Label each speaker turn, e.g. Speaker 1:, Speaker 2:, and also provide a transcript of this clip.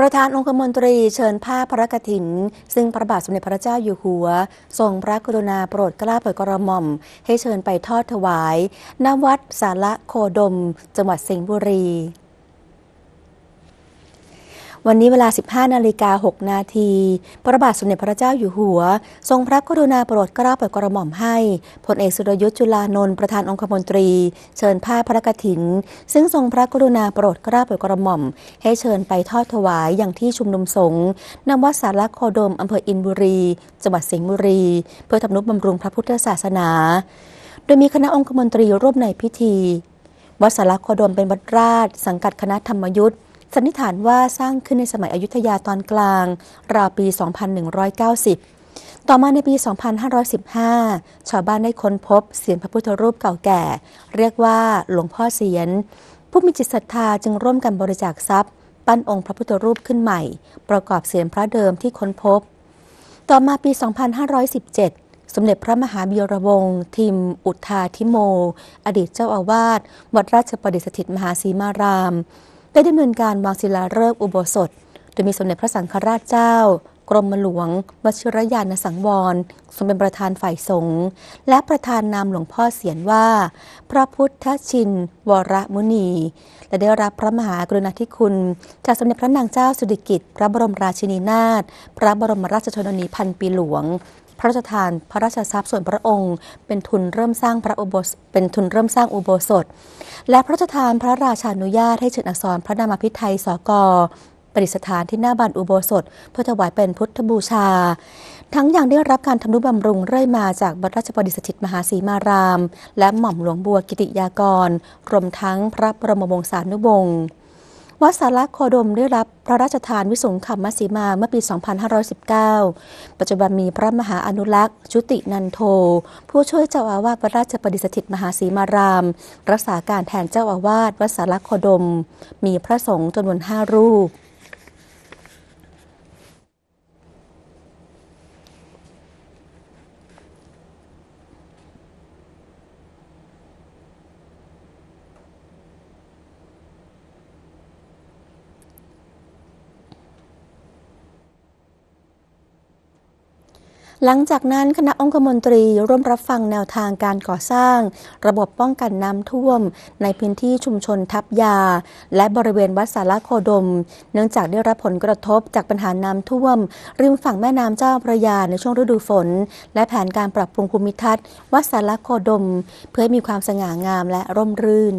Speaker 1: ประธานองคมนตรีเชิญผ้าพระกฐินซึ่งพระบาทสมเด็จพระเจ้าอยู่หัวทรงพระกรุณาโปรดเกล้าโปรดกระหม่อมให้เชิญไปทอดถวายณวัดสาระโคดมจังหวัดสิงห์บุรีวันนี้เวลา 15 นาฬิกา 6 นาที พระบาทสมเด็จพระเจ้าอยู่หัว ทรงพระกรุณาโปรดเกล้าโปรดกระหม่อมให้ พลเอกสุรยุทธ์จุลานนท์ประธานองคมนตรี เชิญผ้าพระกฐิน ซึ่งทรงพระกรุณาโปรดเกล้าโปรดกระหม่อม ให้เชิญไปทอดถวายอย่างที่ชุมนุมสงฆ์นวัดสารคอดมอำเภออินบุรีจังหวัดสิงห์บุรี เพื่อทำนุบำรุงพระพุทธศาสนา โดยมีคณะองคมนตรีร่วมในพิธีวัดสารคอดม เป็นวัดราช สังกัดคณะธรรมยุทธสันนิษฐานว่าสร้างขึ้นในสมัยอยุธยาตอนกลาง ราวปี 2190 ต่อมาในปี 2515 ชาวบ้านได้ค้นพบเสียงพระพุทธรูปเก่าแก่ เรียกว่าหลวงพ่อเสียน ผู้มีจิตศรัทธาจึงร่วมกันบริจาคทรัพย์ ปั้นองค์พระพุทธรูปขึ้นใหม่ ประกอบเสียงพระเดิมที่ค้นพบ ต่อมาปี 2517 สมเด็จพระมหาบิรวงศ์ทิมอุทาธิโม อดีตเจ้าอาวาสวัดราชประดิษฐิตมหาสีมารามได้ดำเนินการวางศิลาฤกษ์อุโบสถโดยมีสมเด็จพระสังฆราชเจ้า กรมหลวงวชิรยานสังวรทรงเป็นประธานฝ่ายสงฆ์และประธานนามหลวงพ่อเสียนว่า พระพุทธชินวรมุนี และได้รับพระมหากรุณาธิคุณจากสมเด็จพระนางเจ้าสุดิกิตพระบรมราชินีนาถพระบรมราชชนนีพันปีหลวงพระราชทานพระราชทรัพย์ส่วนพระองค์เป็นทุนเริ่มสร้างพระอุโบสถเป็นทุนเริ่มสร้างอุโบสถ และพระราชทานพระราชานุญาตให้เชิญอักษรพระนามพิไทยสกปริสถานที่หน้าบันอุโบสถเพื่อถวายเป็นพุทธบูชา ทั้งยังได้รับการทำนุบำรุงเรื่อยมาจากบรรราชบดิสถิตมหาศีมาราม และหม่อมหลวงบัวกิติยากรรวมทั้งพระบรมวงศานุวงศ์วัดสาระโคดมได้รับพระราชทานวิสุงขมัสีมาเมื่อปี 2519 ปัจจุบันมีพระมหาอนุลักษ์ชุตินันโท ผู้ช่วยเจ้าอาวาสพระราชปฏิสถิตมหาสีมาราม รักษาการแทนเจ้าอาวาสวัดสาระโคดม มีพระสงฆ์จำนวน 5 รูปหลังจากนั้นคณะองคมนตรีร่วมรับฟังแนวทางการก่อสร้างระบบป้องกันน้ำท่วมในพื้นที่ชุมชนทับยาและบริเวณวัดสารโคดมเนื่องจากได้รับผลกระทบจากปัญหาน้ำท่วมริมฝั่งแม่น้ำเจ้าพระยาในช่วงฤดูฝนและแผนการปรับปรุงภูมิทัศน์วัดสารโคดมเพื่อให้มีความสง่างามและร่มรื่น